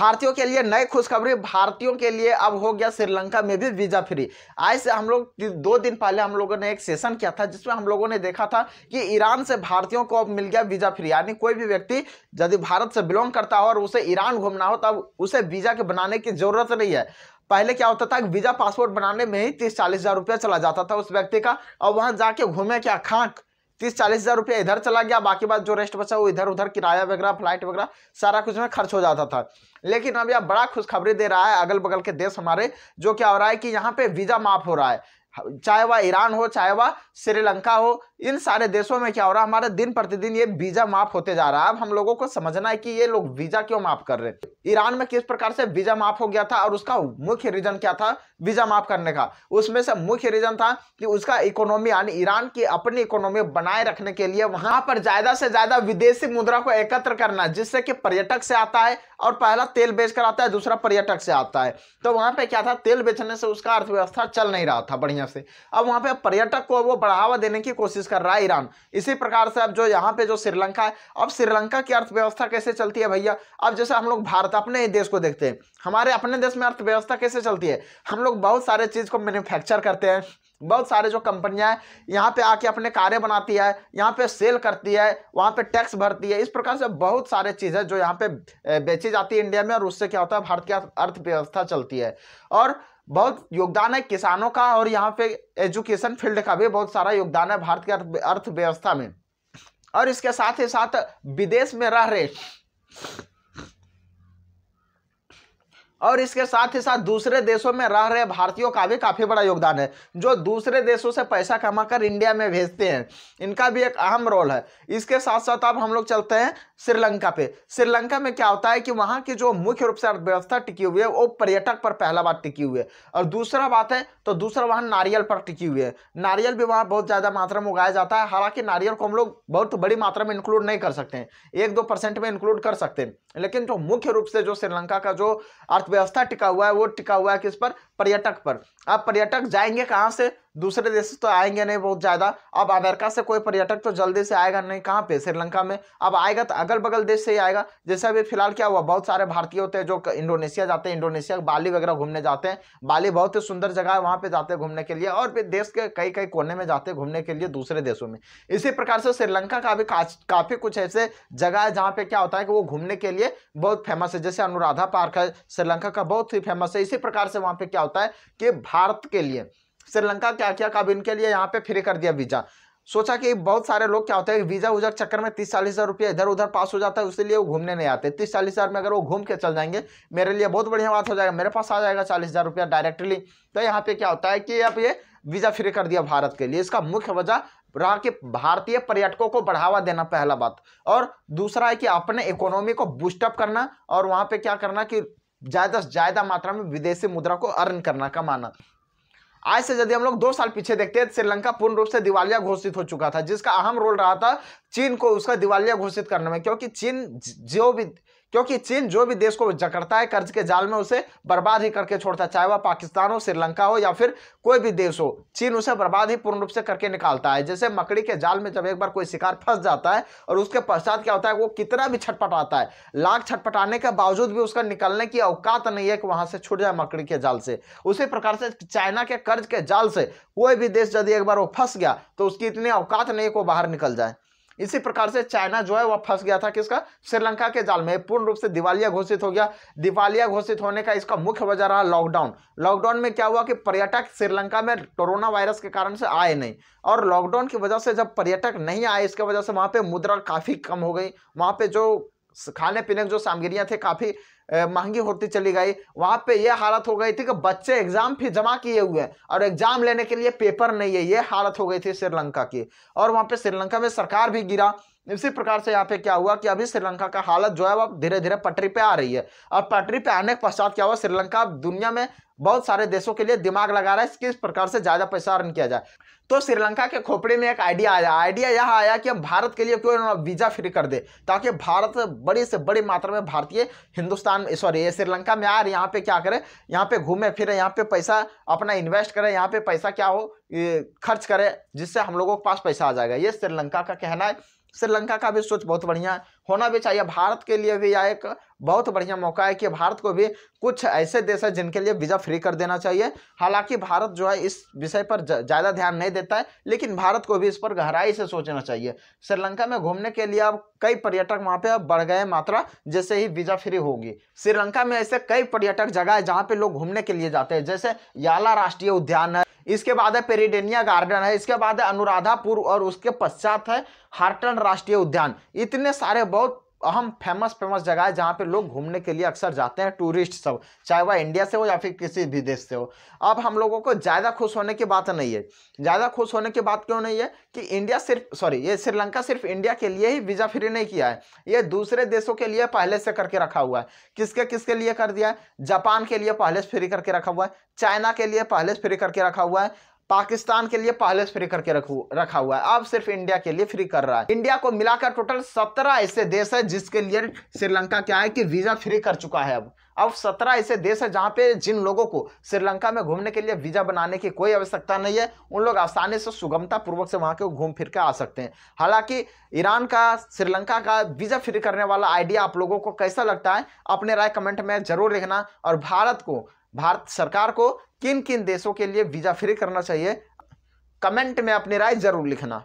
भारतीयों के लिए नई खुशखबरी भारतीयों के लिए अब हो गया श्रीलंका में भी वीजा फ्री आज से हम लोग दो दिन पहले हम लोगों ने एक सेशन किया था जिसमें हम लोगों ने देखा था कि ईरान से भारतीयों को अब मिल गया वीजा फ्री यानी कोई भी व्यक्ति यदि भारत से बिलोंग करता हो और उसे ईरान घूमना हो तब उसे वीजा के बनाने की जरूरत नहीं है पहले क्या होता था कि वीजा पासपोर्ट बनाने में ही तीस चालीस हजार रुपया चला जाता था उस व्यक्ति का और वहां जाके घूमे क्या खाक तीस चालीस हज़ार रुपया इधर चला गया बाकी बात जो रेस्ट बचा वो इधर उधर किराया वगैरह फ्लाइट वगैरह सारा कुछ में खर्च हो जाता था लेकिन अब यह बड़ा खुशखबरी दे रहा है अगल बगल के देश हमारे जो क्या हो रहा है कि यहाँ पे वीज़ा माफ़ हो रहा है चाहे वह ईरान हो चाहे वह श्रीलंका हो इन सारे देशों में क्या हो रहा है हमारे दिन प्रतिदिन ये वीजा माफ होते जा रहा है अब हम लोगों को समझना है कि ये लोग वीजा क्यों माफ कर रहे हैं ईरान में किस प्रकार से वीजा माफ हो गया था और उसका मुख्य रीजन क्या था वीजा माफ करने का उसमें से मुख्य रीजन था कि उसका इकोनॉमी यानी ईरान की अपनी इकोनॉमी बनाए रखने के लिए वहां पर ज्यादा से ज्यादा विदेशी मुद्रा को एकत्र करना जिससे कि पर्यटक से आता है और पहला तेल बेच आता है दूसरा पर्यटक से आता है तो वहां पर क्या था तेल बेचने से उसका अर्थव्यवस्था चल नहीं रहा था बढ़िया दुनिया से अब वहाँ पे पर्यटक को वो बढ़ावा देने की कोशिश कर रहा है ईरान इसी प्रकार से अब जो यहाँ पे जो श्रीलंका है अब श्रीलंका की अर्थव्यवस्था कैसे चलती है भैया अब जैसे हम लोग भारत अपने देश को देखते हैं हमारे अपने देश में अर्थव्यवस्था कैसे चलती है हम लोग बहुत सारे चीज़ को मैन्युफैक्चर करते हैं बहुत सारे जो कंपनियां हैं यहाँ पे आके अपने कार्य बनाती है यहाँ पे सेल करती है वहाँ पे टैक्स भरती है इस प्रकार से बहुत सारे चीज़ें जो यहाँ पे बेची जाती है इंडिया में और उससे क्या होता है भारत की अर्थव्यवस्था चलती है और बहुत योगदान है किसानों का और यहाँ पे एजुकेशन फील्ड का भी बहुत सारा योगदान है भारत के अर्थव्यवस्था में और इसके साथ ही साथ विदेश में रह रहे और इसके साथ ही साथ दूसरे देशों में रह रहे भारतीयों का भी काफ़ी बड़ा योगदान है जो दूसरे देशों से पैसा कमाकर इंडिया में भेजते हैं इनका भी एक अहम रोल है इसके साथ साथ अब हम लोग चलते हैं श्रीलंका पे श्रीलंका में क्या होता है कि वहाँ की जो मुख्य रूप से अर्थव्यवस्था टिकी हुई है वो पर्यटक पर पहला बार टिकी हुई है और दूसरा बात है तो दूसरा वहाँ नारियल पर टिकी हुई है नारियल भी वहाँ बहुत ज़्यादा मात्रा में उगाया जाता है हालांकि नारियल को हम लोग बहुत बड़ी मात्रा में इंक्लूड नहीं कर सकते हैं एक दो परसेंट में इंक्लूड कर सकते हैं लेकिन जो मुख्य रूप से जो श्रीलंका का जो अर्थ अर्थव्यवस्था टिका हुआ है वो टिका हुआ है किस पर पर्यटक पर आप पर्यटक जाएंगे कहाँ से दूसरे देश तो आएंगे नहीं बहुत ज़्यादा अब अमेरिका से कोई पर्यटक तो जल्दी से आएगा नहीं कहाँ पे श्रीलंका में अब आएगा तो अगल बगल देश से ही आएगा जैसे अभी फिलहाल क्या हुआ बहुत सारे भारतीय होते हैं जो इंडोनेशिया जाते हैं इंडोनेशिया बाली वगैरह घूमने जाते हैं बाली बहुत ही सुंदर जगह है वहाँ पर जाते हैं घूमने के लिए और फिर देश के कई कई कोने में जाते हैं घूमने के लिए दूसरे देशों में इसी प्रकार से श्रीलंका का भी काफ़ी कुछ ऐसे जगह है जहाँ पर क्या होता है कि वो घूमने के लिए बहुत फेमस है जैसे अनुराधा पार्क है श्रीलंका का बहुत ही फेमस है इसी प्रकार से वहाँ पर क्या होता है कि भारत के लिए श्रीलंका क्या किया कब इनके लिए यहाँ पे फ्री कर दिया वीज़ा सोचा कि बहुत सारे लोग क्या होते हैं वीज़ा उजर चक्कर में तीस चालीस हज़ार रुपया इधर उधर पास हो जाता है उसी वो घूमने नहीं आते तीस चालीस हज़ार में अगर वो घूम के चल जाएंगे मेरे लिए बहुत बढ़िया बात हो जाएगा मेरे पास आ जाएगा चालीस हज़ार रुपया डायरेक्टली तो यहाँ पे क्या होता है कि आप ये वीज़ा फ्री कर दिया भारत के लिए इसका मुख्य वजह रहा कि भारतीय पर्यटकों को बढ़ावा देना पहला बात और दूसरा है कि अपने इकोनॉमी को बूस्टअप करना और वहाँ पर क्या करना कि ज़्यादा से ज़्यादा मात्रा में विदेशी मुद्रा को अर्न करना कमाना आज से यदि हम लोग दो साल पीछे देखते हैं श्रीलंका पूर्ण रूप से दिवालिया घोषित हो चुका था जिसका अहम रोल रहा था चीन को उसका दिवालिया घोषित करने में क्योंकि चीन जो भी क्योंकि चीन जो भी देश को जकड़ता है कर्ज के जाल में उसे बर्बाद ही करके छोड़ता है चाहे वह पाकिस्तान हो श्रीलंका हो या फिर कोई भी देश हो चीन उसे बर्बाद ही पूर्ण रूप से करके निकालता है जैसे मकड़ी के जाल में जब एक बार कोई शिकार फंस जाता है और उसके पश्चात क्या होता है वो कितना भी छटपटाता है लाख छटपटाने के बावजूद भी उसका निकलने की औकात नहीं है कि वहां से छुट जाए मकड़ी के जाल से उसी प्रकार से चाइना के कर्ज के जाल से कोई भी देश यदि एक बार वो फंस गया तो उसकी इतनी औकात नहीं है कि वो बाहर निकल जाए इसी प्रकार से चाइना जो है वह फंस गया था किसका श्रीलंका के जाल में पूर्ण रूप से दिवालिया घोषित हो गया दिवालिया घोषित होने का इसका मुख्य वजह रहा लॉकडाउन लॉकडाउन में क्या हुआ कि पर्यटक श्रीलंका में कोरोना वायरस के कारण से आए नहीं और लॉकडाउन की वजह से जब पर्यटक नहीं आए इसके वजह से वहाँ पर मुद्रा काफ़ी कम हो गई वहाँ पर जो खाने पीने की जो सामग्रियाँ थे काफ़ी महंगी होती चली गई वहाँ पे ये हालत हो गई थी कि बच्चे एग्जाम फी जमा किए हुए हैं और एग्जाम लेने के लिए पेपर नहीं है ये हालत हो गई थी श्रीलंका की और वहाँ पे श्रीलंका में सरकार भी गिरा इसी प्रकार से यहाँ पे क्या हुआ कि अभी श्रीलंका का हालत जो है वह धीरे धीरे पटरी पे आ रही है और पटरी पे आने के पश्चात क्या हुआ श्रीलंका दुनिया में बहुत सारे देशों के लिए दिमाग लगा रहा है किस प्रकार से ज़्यादा पैसा अर्न किया जाए तो श्रीलंका के खोपड़े में एक आइडिया आया आइडिया यह आया कि हम भारत के लिए क्यों वीज़ा फ्री कर दे ताकि भारत बड़ी से बड़ी मात्रा में भारतीय हिंदुस्तान पाकिस्तान सॉरी ये श्रीलंका में यार यहाँ पे क्या करे यहाँ पे घूमे फिरे यहाँ पे पैसा अपना इन्वेस्ट करे यहाँ पे पैसा क्या हो खर्च करे जिससे हम लोगों के पास पैसा आ जाएगा ये श्रीलंका का कहना है श्रीलंका का भी सोच बहुत बढ़िया है होना भी चाहिए भारत के लिए भी यह एक बहुत बढ़िया मौका है कि भारत को भी कुछ ऐसे देश है जिनके लिए वीज़ा फ्री कर देना चाहिए हालांकि भारत जो है इस विषय पर ज़्यादा ध्यान नहीं देता है लेकिन भारत को भी इस पर गहराई से सोचना चाहिए श्रीलंका में घूमने के लिए अब कई पर्यटक वहाँ पर बढ़ गए मात्रा जैसे ही वीज़ा फ्री होगी श्रीलंका में ऐसे कई पर्यटक जगह है जहाँ पर लोग घूमने के लिए जाते हैं जैसे याला राष्ट्रीय उद्यान है इसके बाद है पेरिडेनिया गार्डन है इसके बाद है अनुराधापुर और उसके पश्चात है हार्टन राष्ट्रीय उद्यान इतने सारे बहुत अहम फेमस फेमस जगह है जहाँ पे लोग घूमने के लिए अक्सर जाते हैं टूरिस्ट सब चाहे वह इंडिया से हो या फिर किसी भी देश से हो अब हम लोगों को ज़्यादा खुश होने की बात नहीं है ज़्यादा खुश होने की बात क्यों नहीं है कि इंडिया सिर्फ सॉरी ये श्रीलंका सिर्फ इंडिया के लिए ही वीज़ा फ्री नहीं किया है ये दूसरे देशों के लिए पहले से करके रखा हुआ है किसके किसके लिए कर दिया है जापान के लिए पहले से फ्री करके रखा हुआ है चाइना के लिए पहले से फ्री करके रखा हुआ है पाकिस्तान के लिए पहले से फ्री करके रखू रखा हुआ है अब सिर्फ इंडिया के लिए फ्री कर रहा है इंडिया को मिलाकर टोटल सत्रह ऐसे देश है जिसके लिए श्रीलंका क्या है कि वीजा फ्री कर चुका है अब अब सत्रह ऐसे देश है जहाँ पे जिन लोगों को श्रीलंका में घूमने के लिए वीजा बनाने की कोई आवश्यकता नहीं है उन लोग आसानी से सुगमता पूर्वक से वहाँ के घूम फिर के आ सकते हैं हालांकि ईरान का श्रीलंका का वीजा फ्री करने वाला आइडिया आप लोगों को कैसा लगता है अपने राय कमेंट में जरूर लिखना और भारत को भारत सरकार को किन किन देशों के लिए वीज़ा फ्री करना चाहिए कमेंट में अपनी राय ज़रूर लिखना